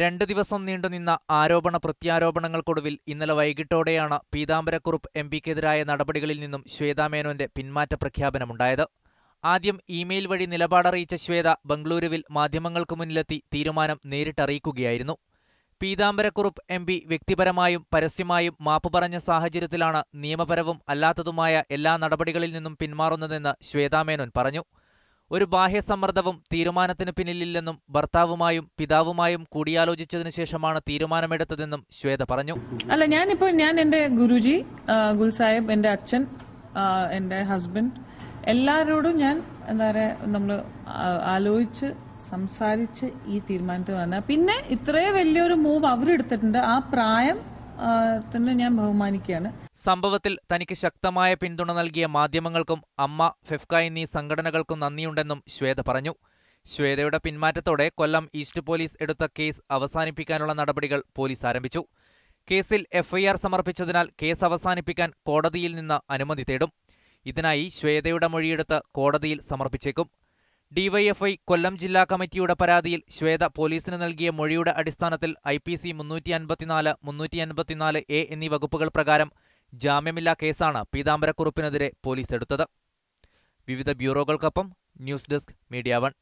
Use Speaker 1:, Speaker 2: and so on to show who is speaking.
Speaker 1: രണ്ട് ദിവസം നീണ്ടുനിന്ന ആരോപണ പ്രത്യാരോപണങ്ങൾക്കൊടുവിൽ ഇന്നലെ വൈകിട്ടോടെയാണ് പീതാംബരക്കുറുപ്പ് എം പിക്കെതിരായ നടപടികളിൽ നിന്നും ശ്വേതാമേനോന്റെ പിന്മാറ്റ പ്രഖ്യാപനമുണ്ടായത് ആദ്യം ഇമെയിൽ വഴി നിലപാടറിയിച്ച ശ്വേത ബംഗളൂരുവിൽ മാധ്യമങ്ങൾക്ക് മുന്നിലെത്തി തീരുമാനം നേരിട്ടറിയിക്കുകയായിരുന്നു പീതാംബരക്കുറുപ്പ് എം പി വ്യക്തിപരമായും പരസ്യമായും മാപ്പു പറഞ്ഞ സാഹചര്യത്തിലാണ് നിയമപരവും അല്ലാത്തതുമായ എല്ലാ നടപടികളിൽ നിന്നും പിന്മാറുന്നതെന്ന് ശ്വേതാമേനോൻ പറഞ്ഞു ഒരു ബാഹ്യ സമ്മർദ്ദവും തീരുമാനത്തിന് പിന്നിലില്ലെന്നും ഭർത്താവുമായും പിതാവുമായും കൂടിയാലോചിച്ചതിനു ശേഷമാണ് തീരുമാനമെടുത്തതെന്നും ശ്വേത പറഞ്ഞു അല്ല
Speaker 2: ഞാനിപ്പോ ഞാൻ എന്റെ ഗുരുജി ഗുൽസാഹിബ് എന്റെ അച്ഛൻ എന്റെ ഹസ്ബൻഡ് എല്ലാവരോടും ഞാൻ എന്താ പറയാ നമ്മൾ ആലോചിച്ച് സംസാരിച്ച് ഈ തീരുമാനത്തിൽ വന്ന പിന്നെ ഇത്രയും വലിയൊരു മൂവ് അവരെടുത്തിട്ടുണ്ട് ആ പ്രായം തന്നെ ഞാൻ ബഹുമാനിക്കുകയാണ്
Speaker 1: സംഭവത്തിൽ തനിക്ക് ശക്തമായ പിന്തുണ നൽകിയ മാധ്യമങ്ങൾക്കും അമ്മ ഫെഫ്ക എന്നീ സംഘടനകൾക്കും നന്ദിയുണ്ടെന്നും ശ്വേത പറഞ്ഞു ശ്വേതയുടെ പിന്മാറ്റത്തോടെ കൊല്ലം ഈസ്റ്റ് പോലീസ് എടുത്ത കേസ് അവസാനിപ്പിക്കാനുള്ള നടപടികൾ പോലീസ് ആരംഭിച്ചു കേസിൽ എഫ്ഐആർ സമർപ്പിച്ചതിനാൽ കേസ് അവസാനിപ്പിക്കാൻ കോടതിയിൽ നിന്ന് അനുമതി തേടും ഇതിനായി ശ്വേതയുടെ മൊഴിയെടുത്ത് കോടതിയിൽ സമർപ്പിച്ചേക്കും ഡിവൈഎഫ്ഐ കൊല്ലം ജില്ലാ കമ്മിറ്റിയുടെ പരാതിയിൽ ശ്വേത പോലീസിന് നൽകിയ മൊഴിയുടെ അടിസ്ഥാനത്തിൽ ഐ പി സി മുന്നൂറ്റി അൻപത്തിനാല് മുന്നൂറ്റി അൻപത്തിനാല് എ എന്നീ വകുപ്പുകൾ പ്രകാരം ജാമ്യമില്ലാ കേസാണ് പീതാംബരക്കുറുപ്പിനെതിരെ പോലീസ് എടുത്തത് വിവിധ ബ്യൂറോകൾക്കൊപ്പം ന്യൂസ് ഡെസ്ക് മീഡിയ വൺ